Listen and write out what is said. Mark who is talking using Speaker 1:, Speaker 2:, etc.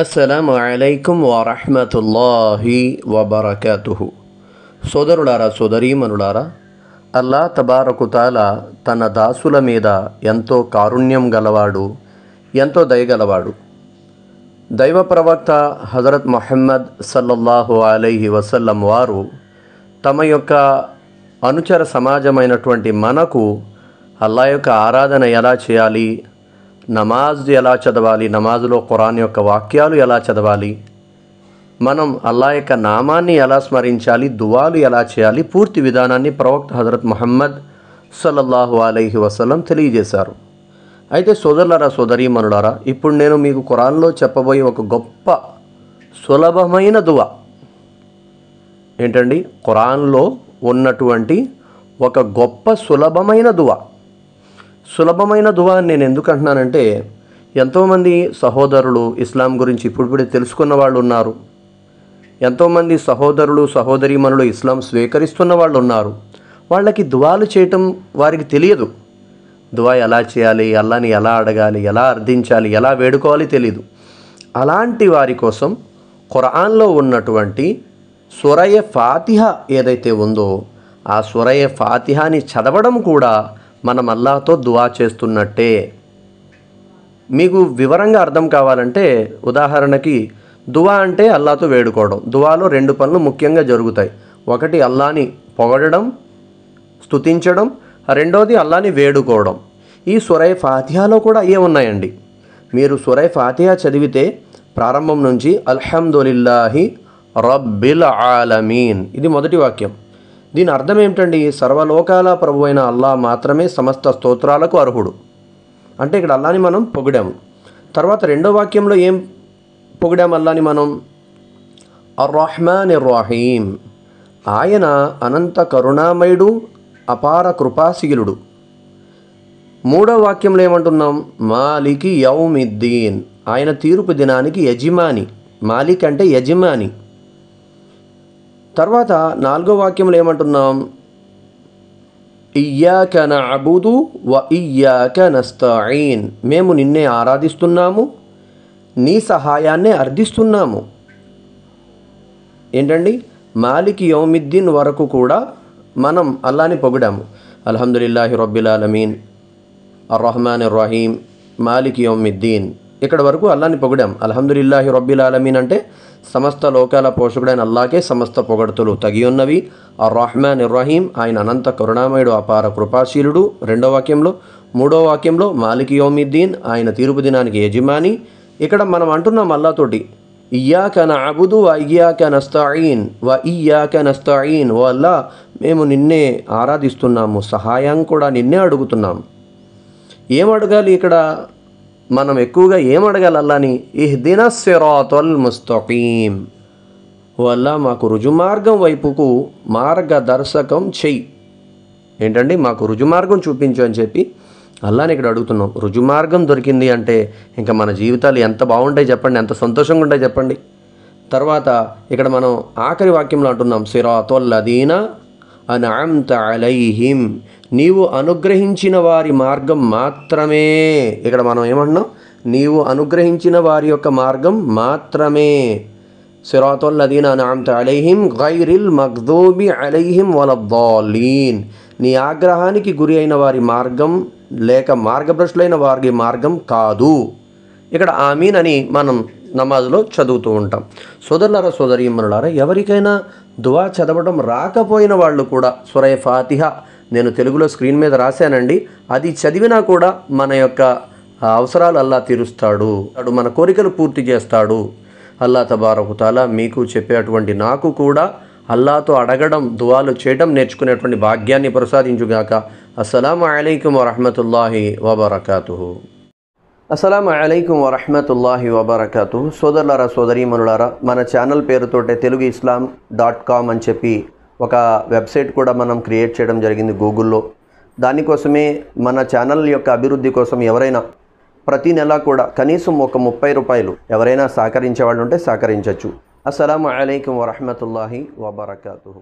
Speaker 1: అస్సలము అలైకుం వరహమతుల్లాహి వబర్కతుహు సోదరులారా సోదరీమనులారా అల్లా తబారకుతాల తన దాసుల మీద ఎంతో కారుణ్యం గలవాడు ఎంతో దయగలవాడు దైవ ప్రవక్త హజరత్ మొహమ్మద్ సల్లల్లాహు అలైహి వసల్లం వారు తమ యొక్క అనుచర సమాజమైనటువంటి మనకు అల్లా యొక్క ఆరాధన ఎలా చేయాలి నమాజ్ ఎలా చదవాలి నమాజ్లో ఖురాన్ యొక్క వాక్యాలు ఎలా చదవాలి మనం అల్లా యొక్క నామాన్ని ఎలా స్మరించాలి దువాలు ఎలా చేయాలి పూర్తి విధానాన్ని ప్రవక్త హజరత్ మహమ్మద్ సల్లల్లాహు అలహి వసలం తెలియజేశారు అయితే సోదరులరా సోదరి మనులారా ఇప్పుడు నేను మీకు ఖురాన్లో చెప్పబోయే ఒక గొప్ప సులభమైన దువా ఏంటండి ఖురాన్లో ఉన్నటువంటి ఒక గొప్ప సులభమైన దువా సులభమైన దువా నేను ఎందుకు అంటున్నానంటే ఎంతోమంది సహోదరులు ఇస్లాం గురించి ఇప్పుడిప్పుడే తెలుసుకున్న వాళ్ళు ఉన్నారు ఎంతోమంది సహోదరులు సహోదరిమణులు ఇస్లాం స్వీకరిస్తున్న వాళ్ళు ఉన్నారు వాళ్ళకి దువాలు చేయటం వారికి తెలియదు దువా ఎలా చేయాలి అల్లాని ఎలా అడగాలి ఎలా అర్థించాలి ఎలా వేడుకోవాలి తెలియదు అలాంటి వారి కోసం ఖురాన్లో ఉన్నటువంటి సురయ ఫాతిహ ఏదైతే ఉందో ఆ సురయ ఫాతిహాని చదవడం కూడా మనం అల్లాతో దువా చేస్తున్నట్టే మీకు వివరంగా అర్థం కావాలంటే ఉదాహరణకి దువా అంటే అల్లాతో వేడుకోవడం దువాలో రెండు పనులు ముఖ్యంగా జరుగుతాయి ఒకటి అల్లాని పొగడడం స్థుతించడం రెండోది అల్లాని వేడుకోవడం ఈ సురై ఫాతిహాలో కూడా అయ్యే ఉన్నాయండి మీరు సురై ఫాతిహా చదివితే ప్రారంభం నుంచి అల్హందుల్లాహి రబ్బిల్ ఆలమీన్ ఇది మొదటి వాక్యం దీని అర్థం ఏమిటండి సర్వలోకాల ప్రభు అయిన అల్లా మాత్రమే సమస్త స్తోత్రాలకు అర్హుడు అంటే ఇక్కడ అల్లాని మనం పొగిడాము తర్వాత రెండో వాక్యంలో ఏం పొగిడాము అల్లాని మనం అర్రహ్మాన్ ఇర్రాహీం ఆయన అనంత కరుణామయుడు అపార కృపాశీలుడు మూడో వాక్యంలో ఏమంటున్నాం మాలికి యౌమిద్దీన్ ఆయన తీర్పు దినానికి యజమాని మాలిక్ అంటే యజమాని తర్వాత నాలుగో వాక్యంలో ఏమంటున్నాం ఇయ్యాక అబూదు వ ఇయ్యాక నస్తాయిన్ మేము నిన్నే ఆరాధిస్తున్నాము నీ సహాయాన్నే అర్థిస్తున్నాము ఏంటండి మాలికి యోమిద్దీన్ వరకు కూడా మనం అల్లాని పొగిడాము అల్హదుల్లాహి రబ్బిల్ అలమీన్ అర్రహమాన్ రహమాన్ రహీం మాలిక్ ఇక్కడ వరకు అల్లాని పొగిడాం అల్హమ్దుల్లాహి రబ్బిల్ ఆలమీన్ అంటే సమస్త లోకాల పోషకుడైన అల్లాకే సమస్త పొగడ్తలు తగి ఉన్నవి ఆ రహ్మాన్ ఇర్రహీం ఆయన అనంత కరుణామయుడు అపార కృపాశీలుడు రెండో వాక్యంలో మూడో వాక్యంలో మాలికి యోమిద్దీన్ ఆయన తీర్పు దినానికి యజమాని ఇక్కడ మనం అంటున్నాం అల్లాతోటి కన అబుదు వ ఇయ్యాక నస్తాయిన్ వ ఇయ్యాక నస్తాయిన్ ఓ అల్లా మేము నిన్నే ఆరాధిస్తున్నాము సహాయం కూడా నిన్నే అడుగుతున్నాం ఏం అడగాలి ఇక్కడ మనం ఎక్కువగా ఇహ్ దిన సిరాతల్ ముస్తకీం వల్ల మాకు రుజుమార్గం వైపుకు మార్గదర్శకం చెయ్యి ఏంటండి మాకు రుజుమార్గం చూపించు అని చెప్పి అల్లాని ఇక్కడ అడుగుతున్నాం రుజుమార్గం దొరికింది అంటే ఇంకా మన జీవితాలు ఎంత బాగుంటాయి చెప్పండి ఎంత సంతోషంగా ఉంటాయి చెప్పండి తర్వాత ఇక్కడ మనం ఆఖరి వాక్యంలో అంటున్నాం అదీనా అనాంత అలైహిం నీవు అనుగ్రహించిన వారి మార్గం మాత్రమే ఇక్కడ మనం ఏమంటున్నాం నీవు అనుగ్రహించిన వారి యొక్క మార్గం మాత్రమే సిరాతుల్లదీన్ అనాంత అలైహిం గైరిల్ మగ్దూబి అలైహిం వలబ్బాలీన్ నీ ఆగ్రహానికి గురి అయిన వారి మార్గం లేక మార్గభ్రష్టులైన వారి మార్గం కాదు ఇక్కడ ఆమీన్ అని మనం నమాజ్లో చదువుతూ ఉంటాం సోదరులారా సోదరీమనులారా ఎవరికైనా దువా చదవడం రాకపోయిన వాళ్ళు కూడా సురయ ఫాతిహ నేను తెలుగులో స్క్రీన్ మీద రాశానండి అది చదివినా కూడా మన యొక్క అవసరాలు అల్లా తీరుస్తాడు అడు మన కోరికలు పూర్తి చేస్తాడు అల్లా తబారకుతాలా మీకు చెప్పేటువంటి నాకు కూడా అల్లాతో అడగడం దువాలు చేయడం నేర్చుకునేటువంటి భాగ్యాన్ని ప్రసాదించుగాక అస్సలం అయికం వరహమతుల్లాహి వబర్కతూ అస్సలం అయికు వరహమతుల్లాహి వబర్కతు సోదరులారా సోదరీమనులారా మన ఛానల్ పేరుతోటే తెలుగు ఇస్లాం డాట్ కామ్ అని చెప్పి ఒక వెబ్సైట్ కూడా మనం క్రియేట్ చేయడం జరిగింది గూగుల్లో దానికోసమే మన ఛానల్ యొక్క అభివృద్ధి కోసం ఎవరైనా ప్రతి నెల కూడా కనీసం ఒక ముప్పై రూపాయలు ఎవరైనా సహకరించే వాళ్ళు ఉంటే సహకరించవచ్చు అస్సలం అయికు వరహమతుల్లాహి వబర్కతు